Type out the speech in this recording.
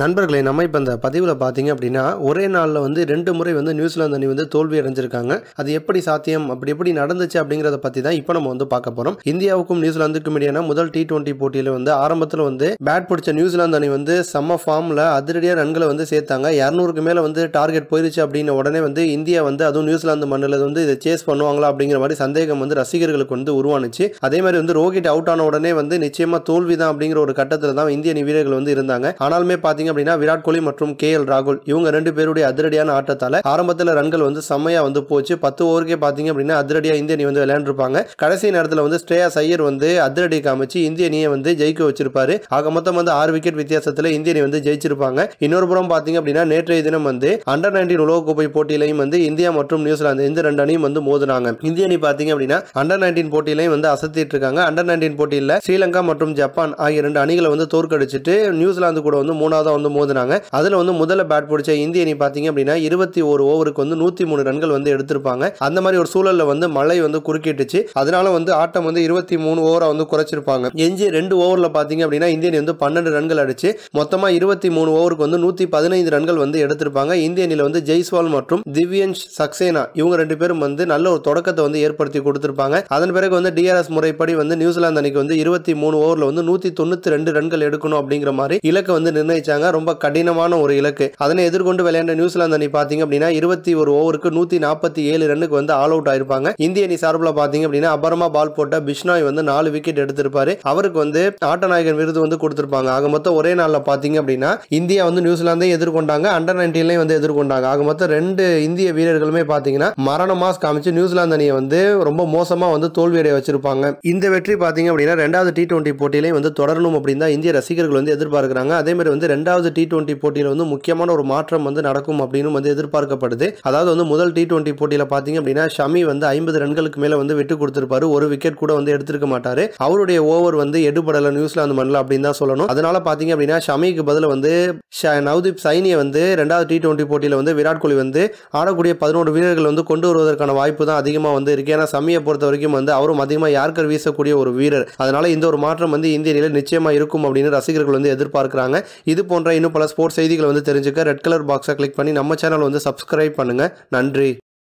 நண்பர்களே நம்ம இப்போ இந்த பதிவில் பார்த்தீங்க அப்படின்னா ஒரே நாளில் வந்து ரெண்டு முறை வந்து நியூசிலாந்து அணி வந்து தோல்வி அடைஞ்சிருக்காங்க அது எப்படி சாத்தியம் அப்படி எப்படி நடந்துச்சு அப்படிங்கிறத பற்றி தான் இப்போ நம்ம வந்து பார்க்க போகிறோம் இந்தியாவுக்கும் நியூசிலாந்துக்கும் இடையான முதல் டி டுவெண்ட்டி போட்டியில் வந்து ஆரம்பத்தில் வந்து பேட் பிடிச்ச நியூசிலாந்து அணி வந்து செம்ம ஃபார்மில் அதிரடியாக ரன்களை வந்து சேர்த்தாங்க இரநூறுக்கு மேலே வந்து டார்கெட் போயிருச்சு அப்படின்ன உடனே வந்து இந்தியா வந்து அதுவும் நியூசிலாந்து மண்ணில் வந்து இதை சேஸ் பண்ணுவாங்களா அப்படிங்கிற மாதிரி சந்தேகம் வந்து ரசிகர்களுக்கு வந்து உருவானுச்சு அதே மாதிரி வந்து ரோஹித் அவுட் ஆன உடனே வந்து நிச்சயமாக தோல்வி தான் அப்படிங்கிற ஒரு கட்டத்தில் தான் இந்திய அணி வீரர்கள் வந்து இருந்தாங்க ஆனாலுமே பார்த்தீங்க பாத்தீங்க அப்படின்னா விராட் கோலி மற்றும் கே எல் ராகுல் இவங்க ரெண்டு பேருடைய அதிரடியான ஆட்டத்தால ஆரம்பத்தில் ரன்கள் வந்து செம்மையா வந்து போச்சு பத்து ஓவருக்கே பாத்தீங்க அப்படின்னா அதிரடியா இந்திய அணி வந்து விளையாண்டுருப்பாங்க கடைசி நேரத்தில் வந்து ஸ்ரேயா சையர் வந்து அதிரடி காமிச்சு இந்திய அணியை வந்து ஜெயிக்க வச்சிருப்பாரு ஆக மொத்தம் வந்து ஆறு விக்கெட் வித்தியாசத்தில் இந்திய அணி வந்து ஜெயிச்சிருப்பாங்க இன்னொரு புறம் பாத்தீங்க அப்படின்னா நேற்றைய தினம் வந்து அண்டர் நைன்டீன் உலகக்கோப்பை போட்டியிலையும் வந்து இந்தியா மற்றும் நியூசிலாந்து இந்த ரெண்டு அணியும் வந்து மோதினாங்க இந்திய அணி பார்த்தீங்க அப்படின்னா அண்டர் நைன்டீன் போட்டியிலையும் வந்து அசத்திட்டு இருக்காங்க அண்டர் நைன்டீன் போட்டியில் ஸ்ரீலங்கா மற்றும் ஜப்பான் ஆகிய ரெண்டு அணிகளை வந்து தோற்கடிச்சிட்டு நியூசிலாந்து கூட வந்து மூணாவது தான் வந்து மோதினாங்க அதுல வந்து முதல்ல பேட் பிடிச்ச இந்திய அணி பாத்தீங்க அப்படின்னா இருபத்தி ஒரு ஓவருக்கு வந்து நூத்தி மூணு ரன்கள் வந்து எடுத்திருப்பாங்க அந்த மாதிரி ஒரு சூழல்ல வந்து மழை வந்து குறுக்கிட்டுச்சு அதனால வந்து ஆட்டம் வந்து இருபத்தி மூணு ஓவரா வந்து குறைச்சிருப்பாங்க எஞ்சி ரெண்டு ஓவர்ல பாத்தீங்க அப்படின்னா இந்திய அணி வந்து பன்னெண்டு ரன்கள் அடிச்சு மொத்தமா இருபத்தி மூணு ஓவருக்கு வந்து நூத்தி பதினைந்து ரன்கள் வந்து எடுத்திருப்பாங்க இந்திய அணியில வந்து ஜெய்ஸ்வால் மற்றும் திவ்யன்ஷ் சக்சேனா இவங்க ரெண்டு பேரும் வந்து நல்ல ஒரு தொடக்கத்தை வந்து ஏற்படுத்தி கொடுத்திருப்பாங்க அதன் பிறகு வந்து டிஆர்எஸ் முறைப்படி வந்து நியூசிலாந்து அணிக்கு வந்து இருபத்தி மூணு ஓவர்ல வந்து நூத்தி தொண்ணூத்தி ரெண்டு ரன்கள் எடுக்கணும் அப்படிங்கிற மாதிரி இலக்கை வந்து நிர்ணயிச்சாங்க வச்சிருந்தாங்க ரொம்ப கடினமான ஒரு இலக்கு அதனை எதிர்கொண்டு விளையாண்ட நியூசிலாந்து அணி பார்த்தீங்க அப்படின்னா இருபத்தி ஒரு ஓவருக்கு நூத்தி நாற்பத்தி ஏழு ரன்னுக்கு வந்து ஆல் அவுட் ஆயிருப்பாங்க இந்திய அணி சார்பில் பார்த்தீங்க அப்படின்னா அபரமா பால் போட்ட பிஷ்னாய் வந்து நாலு விக்கெட் எடுத்திருப்பாரு அவருக்கு வந்து ஆட்டநாயகன் விருது வந்து கொடுத்திருப்பாங்க ஆக மொத்தம் ஒரே நாளில் பார்த்தீங்க அப்படின்னா இந்தியா வந்து நியூசிலாந்தையும் எதிர்கொண்டாங்க அண்டர் நைன்டீன்லையும் வந்து எதிர்கொண்டாங்க ஆக மொத்தம் ரெண்டு இந்திய வீரர்களுமே பார்த்தீங்கன்னா மரண மாஸ் காமிச்சு நியூசிலாந்து அணியை வந்து ரொம்ப மோசமாக வந்து தோல்வியடைய வச்சிருப்பாங்க இந்த வெற்றி பார்த்தீங்க அப்படின்னா ரெண்டாவது டி டுவெண்ட்டி போட்டியிலையும் வந்து தொடரணும் அப்படின்னு தான் இந்திய ரசிகர்கள் வந்து எதிர்பார்க்குறாங்க அதே மாதிரி வந்து ரெண்டாவது இரண்டாவது டி டுவெண்ட்டி போட்டியில் வந்து முக்கியமான ஒரு மாற்றம் வந்து நடக்கும் அப்படின்னு வந்து எதிர்பார்க்கப்படுது அதாவது வந்து முதல் டி டுவெண்டி போட்டியில் பார்த்தீங்க அப்படின்னா ஷமி வந்து ஐம்பது ரன்களுக்கு மேலே வந்து விட்டு கொடுத்துருப்பாரு ஒரு விக்கெட் கூட வந்து எடுத்திருக்க மாட்டார் அவருடைய ஓவர் வந்து எடுபடல நியூசிலாந்து மண்ணில் அப்படின்னு தான் சொல்லணும் அதனால பார்த்தீங்க அப்படின்னா ஷமிக்கு பதில் வந்து நவ்தீப் சைனியை வந்து ரெண்டாவது டி டுவெண்ட்டி போட்டியில் வந்து விராட் கோலி வந்து ஆடக்கூடிய பதினோரு வீரர்கள் வந்து கொண்டு வருவதற்கான வாய்ப்பு தான் அதிகமாக வந்து இருக்கு ஏன்னா சமியை பொறுத்த வரைக்கும் வந்து அவரும் அதிகமாக யார்கர் வீசக்கூடிய ஒரு வீரர் அதனால இந்த ஒரு மாற்றம் வந்து இந்திய நிலையில் நிச்சயமாக இருக்கும் அப்படின்னு ரசிகர்கள் வந்து எதிர்பார்க்குறாங்க இது போன்ற போன்ற இன்னும் பல ஸ்போர்ட்ஸ் செய்திகளை வந்து தெரிஞ்சுக்க ரெட் கலர் பாக்ஸை கிளிக் பண்ணி நம்ம சேனல் வந்து சப்ஸ்கிரைப் பண்ணுங்கள் நன்றி